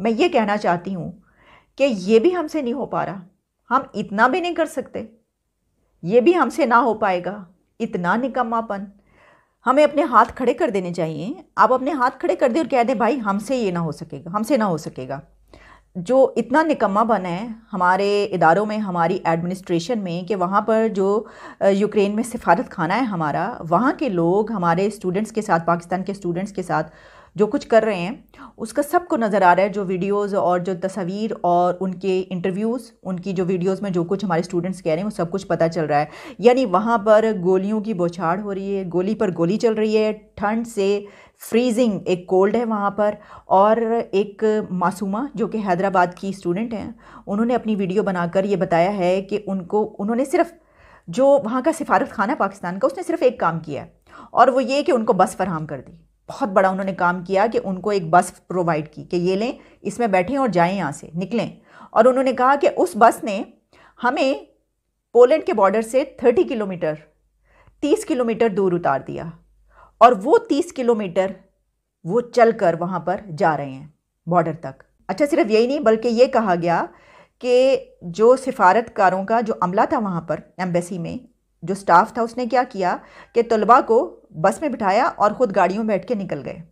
मैं ये कहना चाहती हूँ कि ये भी हमसे नहीं हो पा रहा हम इतना भी नहीं कर सकते ये भी हमसे ना हो पाएगा इतना निकम्मापन हमें अपने हाथ खड़े कर देने चाहिए आप अपने हाथ खड़े कर दें और कह दें भाई हमसे ये ना हो सकेगा हमसे ना हो सकेगा जो इतना निकम्मा बना है हमारे इदारों में हमारी एडमिनिस्ट्रेशन में कि वहाँ पर जो यूक्रेन में सिफारत खाना है हमारा वहाँ के लोग हमारे स्टूडेंट्स के साथ पाकिस्तान के स्टूडेंट्स के साथ जो कुछ कर रहे हैं उसका सबको नज़र आ रहा है जो वीडियोस और जो तस्वीर और उनके इंटरव्यूज़ उनकी जो वीडियोस में जो कुछ हमारे स्टूडेंट्स कह रहे हैं वो सब कुछ पता चल रहा है यानी वहाँ पर गोलियों की बौछाड़ हो रही है गोली पर गोली चल रही है ठंड से फ्रीजिंग एक कोल्ड है वहाँ पर और एक मासूमा जो कि हैदराबाद की स्टूडेंट हैं उन्होंने अपनी वीडियो बनाकर ये बताया है कि उनको उन्होंने सिर्फ जो वहाँ का सिफारत खाना पाकिस्तान का उसने सिर्फ एक काम किया और वो ये कि उनको बस फरहम कर दी बहुत बड़ा उन्होंने काम किया कि उनको एक बस प्रोवाइड की कि ये लें इसमें बैठें और जाएं यहाँ से निकलें और उन्होंने कहा कि उस बस ने हमें पोलैंड के बॉर्डर से 30 किलोमीटर 30 किलोमीटर दूर उतार दिया और वो 30 किलोमीटर वो चल कर वहाँ पर जा रहे हैं बॉर्डर तक अच्छा सिर्फ यही नहीं बल्कि ये कहा गया कि जो सिफारतकारों का जो अमला था वहाँ पर एम्बेसी में जो स्टाफ था उसने क्या किया कि तलबा को बस में बिठाया और ख़ुद गाड़ियों में बैठ के निकल गए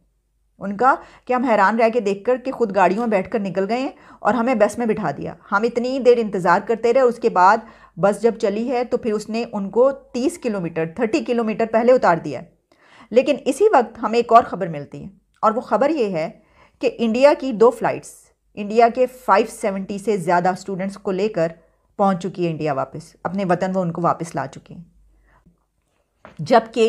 उनका कि हम हैरान रह के देख कर कि ख़ुद गाड़ियों में बैठ कर निकल गए और हमें बस में बिठा दिया हम इतनी देर इंतज़ार करते रहे उसके बाद बस जब चली है तो फिर उसने उनको तीस किलोमीटर थर्टी किलोमीटर पहले उतार दिया लेकिन इसी वक्त हमें एक और ख़बर मिलती है और वो ख़बर ये है कि इंडिया की दो फ्लाइट्स इंडिया के 570 से ज़्यादा स्टूडेंट्स को लेकर पहुंच चुकी है इंडिया वापस अपने वतन वो उनको वापस ला चुकी हैं जबकि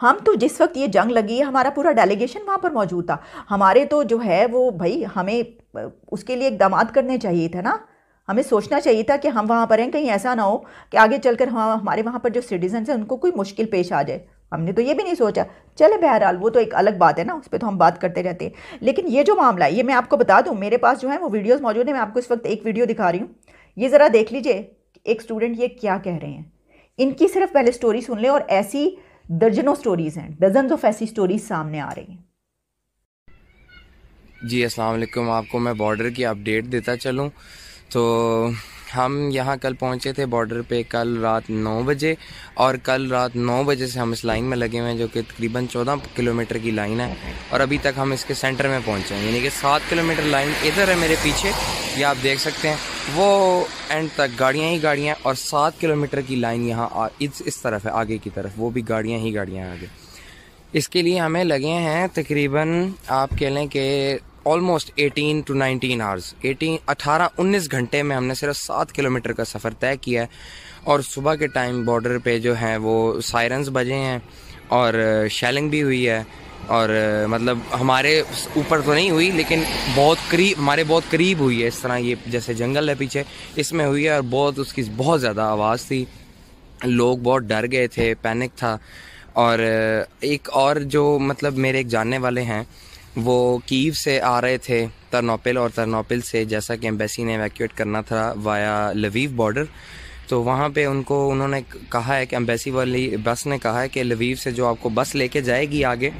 हम तो जिस वक्त ये जंग लगी है हमारा पूरा डेलीगेशन वहाँ पर मौजूद था हमारे तो जो है वो भाई हमें उसके लिए इकदाम करने चाहिए थे ना हमें सोचना चाहिए था कि हम वहाँ पर हैं कहीं ऐसा ना हो कि आगे चलकर हम हमारे वहाँ पर जो सिटीजन हैं उनको कोई मुश्किल पेश आ जाए हमने तो ये भी नहीं सोचा चले बहरहाल वो तो एक अलग बात है ना उस पर तो हम बात करते रहते हैं लेकिन ये जो मामला है ये मैं आपको बता दूँ मेरे पास जो है वो वीडियोज़ मौजूद है मैं आपको इस वक्त एक वीडियो दिखा रही हूँ ये ज़रा देख लीजिए एक स्टूडेंट ये क्या कह रहे हैं इनकी सिर्फ पहले स्टोरी सुन लें और ऐसी दर्जनों स्टोरीज़ हैं डजन ऑफ ऐसी स्टोरीज सामने आ रही हैं जी अस्सलाम वालेकुम आपको मैं बॉर्डर की अपडेट देता चलूं तो हम यहाँ कल पहुँचे थे बॉर्डर पे कल रात नौ बजे और कल रात नौ बजे से हम इस लाइन में लगे हुए हैं जो कि तकरीबन चौदह किलोमीटर की लाइन है और अभी तक हम इसके सेंटर में पहुँचे हैं यानी कि सात किलोमीटर लाइन इधर है मेरे पीछे ये आप देख सकते हैं वो एंड तक गाड़ियाँ ही गाड़ियाँ और सात किलोमीटर की लाइन यहाँ इस इस तरफ है आगे की तरफ वो भी गाड़ियाँ ही गाड़ियाँ आगे इसके लिए हमें लगे हैं तकरीबन आप कह लें कि ऑलमोस्ट 18 टू 19 आवर्स 18 18 19 घंटे में हमने सिर्फ सात किलोमीटर का सफ़र तय किया है और सुबह के टाइम बॉर्डर पे जो है वो सायरन्स बजे हैं और शैलिंग भी हुई है और मतलब हमारे ऊपर तो नहीं हुई लेकिन बहुत करीब हमारे बहुत करीब हुई है इस तरह ये जैसे जंगल है पीछे इसमें हुई है और बहुत उसकी बहुत ज़्यादा आवाज़ थी लोग बहुत डर गए थे पैनिक था और एक और जो मतलब मेरे एक जानने वाले हैं वो कीव से आ रहे थे तरनोपिल और तरनोपिल से जैसा कि एम्बेसी ने एवेक्यूट करना था वाया लवीव बॉर्डर तो वहाँ पे उनको उन्होंने कहा है कि एम्बेसी वाली बस ने कहा है कि लवीव से जो आपको बस लेके जाएगी आगे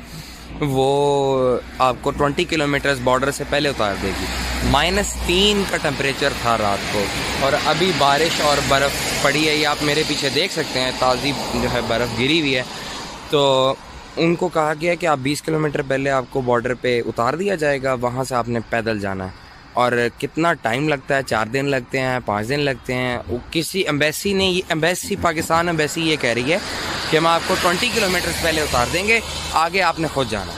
वो आपको 20 किलोमीटर्स बॉर्डर से पहले उतार देगी माइनस तीन का टेम्परेचर था रात को और अभी बारिश और बर्फ़ पड़ी है ये आप मेरे पीछे देख सकते हैं ताज़ी जो है बर्फ़ गिरी हुई है तो उनको कहा गया कि आप 20 किलोमीटर पहले आपको बॉर्डर पे उतार दिया जाएगा वहाँ से आपने पैदल जाना है और कितना टाइम लगता है चार दिन लगते हैं पाँच दिन लगते हैं वो किसी एम्बेसी ने ये एम्बेसी पाकिस्तान एम्बेसी ये कह रही है कि हम आपको ट्वेंटी किलोमीटर पहले उतार देंगे आगे आपने खुद जाना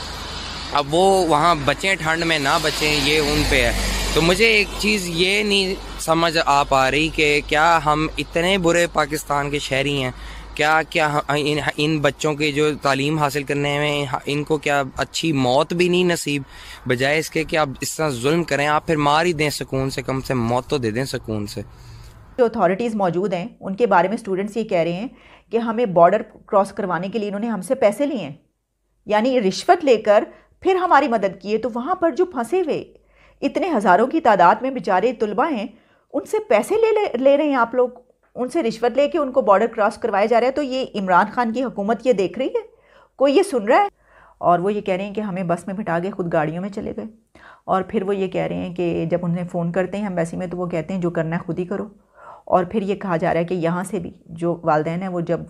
अब वो वहाँ बचें ठंड में ना बचें ये उन पर है तो मुझे एक चीज़ ये नहीं समझ आ पा रही कि क्या हम इतने बुरे पाकिस्तान के शहरी हैं क्या क्या इन इन बच्चों की जो तालीम हासिल करने में इनको क्या अच्छी मौत भी नहीं नसीब बजाय इसके कि आप इस तरह जुल्म करें आप फिर मार ही दें सुकून से कम से मौत तो दे दें सुकून से जो अथॉरिटीज़ मौजूद हैं उनके बारे में स्टूडेंट्स ये कह रहे हैं कि हमें बॉर्डर क्रॉस करवाने के लिए इन्होंने हमसे पैसे लिए हैं यानी रिश्वत लेकर फिर हमारी मदद की है तो वहाँ पर जो फंसे हुए इतने हज़ारों की तादाद में बेचारे तलबा हैं उनसे पैसे ले ले रहे हैं आप लोग उनसे रिश्वत लेके उनको बॉर्डर क्रॉस करवाया जा रहा है तो ये इमरान खान की हुकूमत ये देख रही है कोई ये सुन रहा है और वो ये कह रहे हैं कि हमें बस में बिठा के खुद गाड़ियों में चले गए और फिर वो ये कह रहे हैं कि जब उन्हें फ़ोन करते हैं हम वैसे में तो वो कहते हैं जो करना है खुद ही करो और फिर ये कहा जा रहा है कि यहाँ से भी जो वालदे हैं वो जब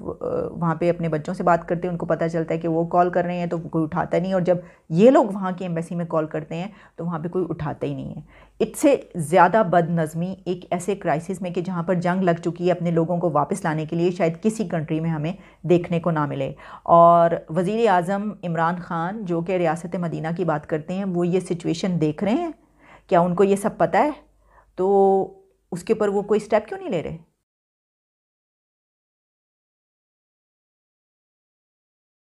वहाँ पे अपने बच्चों से बात करते हैं उनको पता चलता है कि वो कॉल कर रहे हैं तो कोई उठाता नहीं और जब ये लोग वहाँ की एम्बेसी में कॉल करते हैं तो वहाँ पे कोई उठाता ही नहीं है इससे ज़्यादा बदनज़मी एक ऐसे क्राइसिस में कि जहाँ पर जंग लग चुकी है अपने लोगों को वापस लाने के लिए शायद किसी कंट्री में हमें देखने को ना मिले और वज़ी अजम इमरान ख़ान जो कि रियासत मदीना की बात करते हैं वो ये सिचुएशन देख रहे हैं क्या उनको ये सब पता है तो उसके ऊपर वो कोई स्टेप क्यों नहीं ले रहे